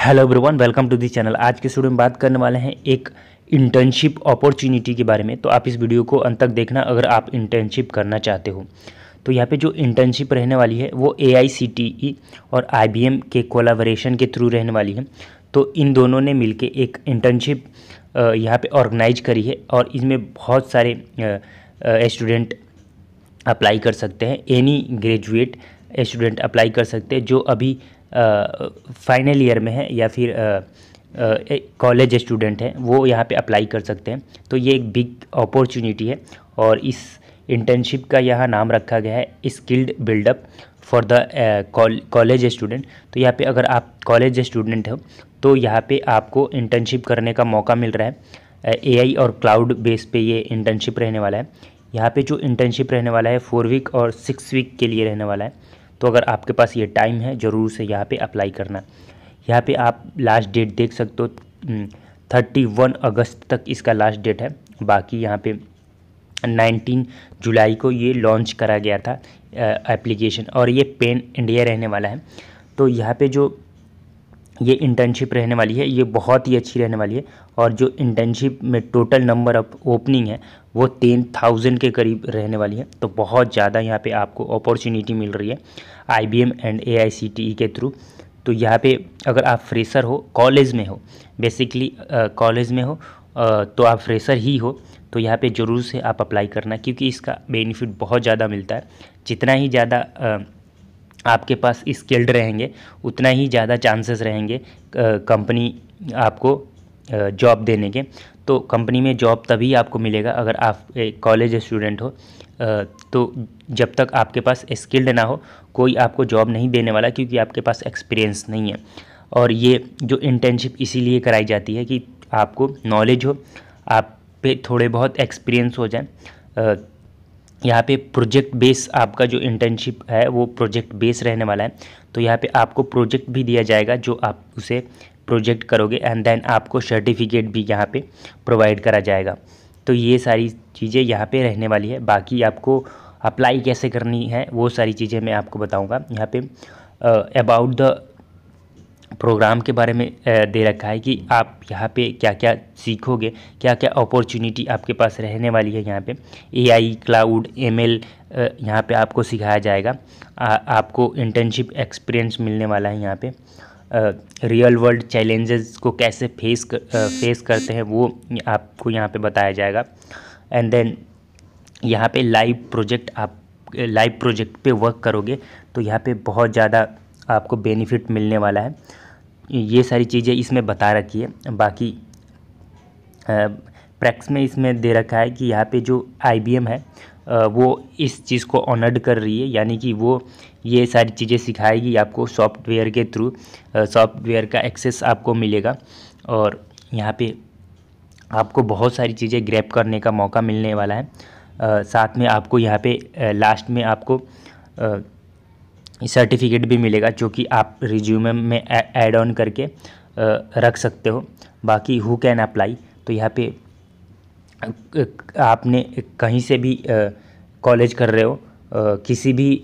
hello everyone welcome to this channel आज के studio में बात करने वाले हैं एक इंटर्नशिप अपॉर्चुनिटी के बारे में तो आप इस वीडियो को अंत तक देखना अगर आप इंटर्नशिप करना चाहते हो तो यहाँ पे जो इंटर्नशिप रहने वाली है वो ए e और आई के कोलाबोरेशन के थ्रू रहने वाली है तो इन दोनों ने मिल एक इंटर्नशिप यहाँ पर ऑर्गेनाइज करी है और इसमें बहुत सारे स्टूडेंट अप्लाई कर सकते हैं एनी ग्रेजुएट स्टूडेंट अप्लाई कर सकते हैं जो अभी फाइनल ईयर में है या फिर कॉलेज स्टूडेंट हैं वो यहाँ पे अप्लाई कर सकते हैं तो ये एक बिग अपॉर्चुनिटी है और इस इंटर्नशिप का यहाँ नाम रखा गया है skilled build up for the college student तो यहाँ पे अगर आप कॉलेज स्टूडेंट हो तो यहाँ पे आपको इंटर्नशिप करने का मौका मिल रहा है एआई और क्लाउड बेस पे ये इंटर्नशिप रहने वाला है यहाँ पे जो इंटर्नशिप रहने वाला है फोर वीक और सिक्स वीक के लिए रहने वाला है तो अगर आपके पास ये टाइम है ज़रूर से यहाँ पे अप्लाई करना यहाँ पे आप लास्ट डेट देख सकते हो थर्टी हम्म, वन अगस्त तक इसका लास्ट डेट है बाकी यहाँ पे 19 जुलाई को ये लॉन्च करा गया था एप्लीकेशन और ये पेन इंडिया रहने वाला है तो यहाँ पर जो ये इंटर्नशिप रहने वाली है ये बहुत ही अच्छी रहने वाली है और जो इंटर्नशिप में टोटल नंबर ऑफ ओपनिंग है वो टेन थाउजेंड के करीब रहने वाली है तो बहुत ज़्यादा यहाँ पे आपको अपॉर्चुनिटी मिल रही है आई एंड ए के थ्रू तो यहाँ पे अगर आप फ्रेशर हो कॉलेज में हो बेसिकली कॉलेज में हो आ, तो आप फ्रेशर ही हो तो यहाँ पे ज़रूर से आप अप्लाई करना क्योंकि इसका बेनिफिट बहुत ज़्यादा मिलता है जितना ही ज़्यादा आपके पास स्किल्ड रहेंगे उतना ही ज़्यादा चांसेस रहेंगे कंपनी आपको जॉब देने के तो कंपनी में जॉब तभी आपको मिलेगा अगर आप एक कॉलेज स्टूडेंट हो तो जब तक आपके पास स्किल्ड ना हो कोई आपको जॉब नहीं देने वाला क्योंकि आपके पास एक्सपीरियंस नहीं है और ये जो इंटर्नशिप इसीलिए कराई जाती है कि आपको नॉलेज हो आप पे थोड़े बहुत एक्सपीरियंस हो जाए यहाँ पे प्रोजेक्ट बेस आपका जो इंटर्नशिप है वो प्रोजेक्ट बेस रहने वाला है तो यहाँ पे आपको प्रोजेक्ट भी दिया जाएगा जो आप उसे प्रोजेक्ट करोगे एंड देन आपको सर्टिफिकेट भी यहाँ पे प्रोवाइड करा जाएगा तो ये सारी चीज़ें यहाँ पे रहने वाली है बाकी आपको अप्लाई कैसे करनी है वो सारी चीज़ें मैं आपको बताऊँगा यहाँ पर अबाउट द प्रोग्राम के बारे में दे रखा है कि आप यहाँ पे क्या क्या सीखोगे क्या क्या अपॉर्चुनिटी आपके पास रहने वाली है यहाँ पे एआई क्लाउड एमएल यहाँ पे आपको सिखाया जाएगा आ, आपको इंटर्नशिप एक्सपीरियंस मिलने वाला है यहाँ पे रियल वर्ल्ड चैलेंजेस को कैसे फेस कर, आ, फेस करते हैं वो आपको यहाँ पर बताया जाएगा एंड देन यहाँ पर लाइव प्रोजेक्ट आप लाइव प्रोजेक्ट पर वर्क करोगे तो यहाँ पर बहुत ज़्यादा आपको बेनिफिट मिलने वाला है ये सारी चीज़ें इसमें बता रखी है बाकी प्रैक्स में इसमें दे रखा है कि यहाँ पे जो आई है वो इस चीज़ को ऑनर्ड कर रही है यानी कि वो ये सारी चीज़ें सिखाएगी आपको सॉफ्टवेयर के थ्रू सॉफ्टवेयर का एक्सेस आपको मिलेगा और यहाँ पे आपको बहुत सारी चीज़ें ग्रैप करने का मौका मिलने वाला है साथ में आपको यहाँ पे लास्ट में आपको आ, सर्टिफिकेट भी मिलेगा जो कि आप रिज्यूमे में ऐड ऑन करके रख सकते हो बाकी हु कैन अप्लाई तो यहाँ पे आपने कहीं से भी कॉलेज कर रहे हो किसी भी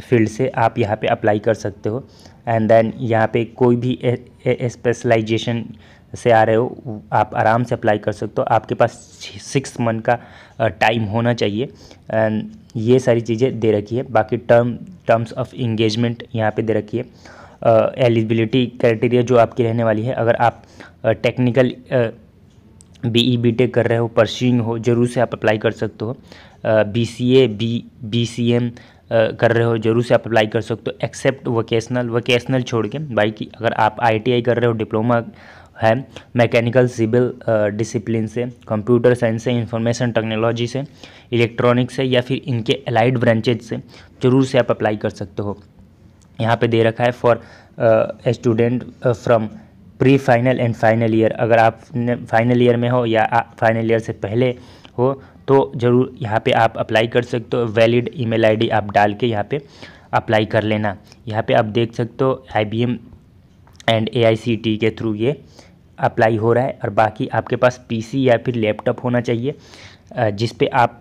फील्ड से आप यहाँ पे अप्लाई कर सकते हो एंड देन यहाँ पे कोई भी स्पेशलाइजेशन से आ रहे हो आप आराम से अप्लाई कर सकते हो आपके पास सिक्स मंथ का टाइम होना चाहिए एंड ये सारी चीज़ें दे रखी है बाकी टर्म टर्म्स ऑफ इंगेजमेंट यहाँ पे दे रखी है एलिजिबिलिटी क्राइटेरिया जो आपकी रहने वाली है अगर आप टेक्निकल बी ई बी कर रहे हो परसिंग हो जरूर से आप अप्लाई कर सकते हो B C A B B C M कर रहे हो जरूर से आप अप्लाई कर सकते हो एक्सेप्ट वोकेशनल वोकेशनल छोड़ के भाई अगर आप आईटीआई कर रहे हो डिप्लोमा है मैकेनिकल सिविल डिसिप्लिन से कंप्यूटर साइंस से इंफॉर्मेशन टेक्नोलॉजी से इलेक्ट्रॉनिक्स से या फिर इनके अलाइड ब्रांचेज से ज़रूर से आप अप्लाई कर सकते हो यहाँ पे दे रखा है for student from pre final and final year अगर आप फाइनल ईयर में हो या फाइनल ईयर से पहले हो तो ज़रूर यहाँ पे आप अप्लाई कर सकते हो वैलिड ईमेल आईडी आप डाल के यहाँ पे अप्लाई कर लेना यहाँ पे आप देख सकते हो आईबीएम एंड एआईसीटी के थ्रू ये अप्लाई हो रहा है और बाकी आपके पास पीसी या फिर लैपटॉप होना चाहिए जिस पे आप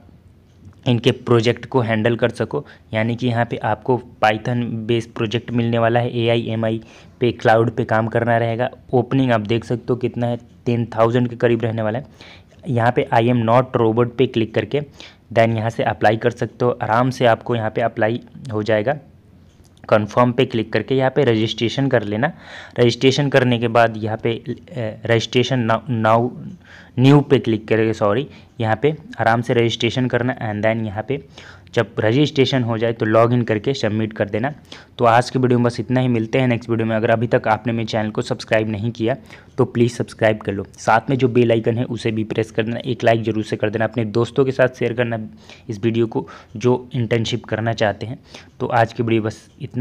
इनके प्रोजेक्ट को हैंडल कर सको यानी कि यहाँ पे आपको पाइथन बेस प्रोजेक्ट मिलने वाला है ए आई एम आई पे क्लाउड पे काम करना रहेगा ओपनिंग आप देख सकते हो कितना है टेन थाउजेंड के करीब रहने वाला है यहाँ पे आई एम नॉट रोबोट पे क्लिक करके देन यहाँ से अप्लाई कर सकते हो आराम से आपको यहाँ पे अप्लाई हो जाएगा कन्फर्म पे क्लिक करके यहाँ पे रजिस्ट्रेशन कर लेना रजिस्ट्रेशन करने के बाद यहाँ पे रजिस्ट्रेशन नाउ नाउ न्यू पे क्लिक करके सॉरी यहाँ पे आराम से रजिस्ट्रेशन करना एंड देन यहाँ पे जब रजिस्ट्रेशन हो जाए तो लॉग इन करके सबमिट कर देना तो आज की वीडियो में बस इतना ही मिलते हैं नेक्स्ट वीडियो में अगर अभी तक आपने मेरे चैनल को सब्सक्राइब नहीं किया तो प्लीज़ सब्सक्राइब कर लो साथ में जो बेल आइकन है उसे भी प्रेस कर देना एक लाइक ज़रूर से कर देना अपने दोस्तों के साथ शेयर करना इस वीडियो को जो इंटर्नशिप करना चाहते हैं तो आज की वीडियो बस इतना